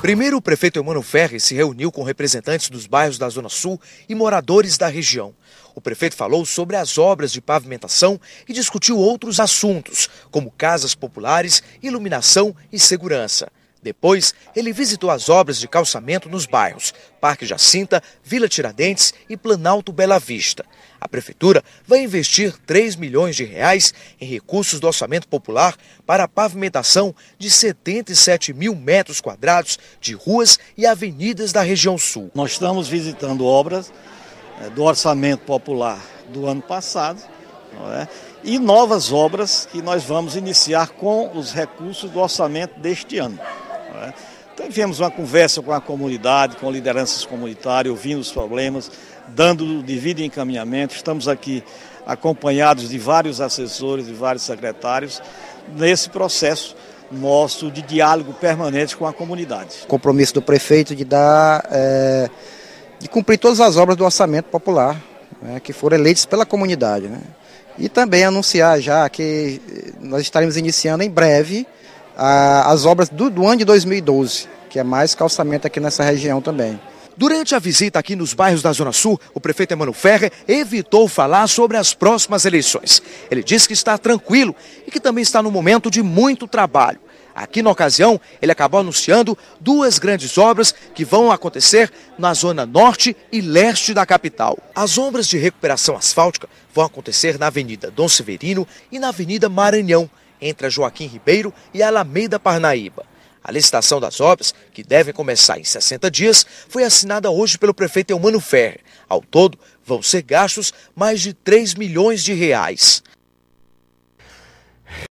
Primeiro, o prefeito Emmanuel Ferri se reuniu com representantes dos bairros da Zona Sul e moradores da região. O prefeito falou sobre as obras de pavimentação e discutiu outros assuntos, como casas populares, iluminação e segurança. Depois, ele visitou as obras de calçamento nos bairros Parque Jacinta, Vila Tiradentes e Planalto Bela Vista. A prefeitura vai investir 3 milhões de reais em recursos do orçamento popular para a pavimentação de 77 mil metros quadrados de ruas e avenidas da região sul. Nós estamos visitando obras eh, do orçamento popular do ano passado é? e novas obras que nós vamos iniciar com os recursos do orçamento deste ano. Né? Então, tivemos uma conversa com a comunidade, com lideranças comunitárias, ouvindo os problemas, dando o devido encaminhamento. Estamos aqui acompanhados de vários assessores, e vários secretários, nesse processo nosso de diálogo permanente com a comunidade. Compromisso do prefeito de dar, é, de cumprir todas as obras do orçamento popular né, que foram eleitas pela comunidade, né? E também anunciar já que eh, nós estaremos iniciando em breve as obras do, do ano de 2012, que é mais calçamento aqui nessa região também. Durante a visita aqui nos bairros da Zona Sul, o prefeito Emmanuel Ferrer evitou falar sobre as próximas eleições. Ele disse que está tranquilo e que também está no momento de muito trabalho. Aqui na ocasião, ele acabou anunciando duas grandes obras que vão acontecer na zona norte e leste da capital. As obras de recuperação asfáltica vão acontecer na Avenida Dom Severino e na Avenida Maranhão, entre a Joaquim Ribeiro e a Alameda Parnaíba. A licitação das obras, que devem começar em 60 dias, foi assinada hoje pelo prefeito Eumano Ferre. Ao todo, vão ser gastos mais de 3 milhões de reais.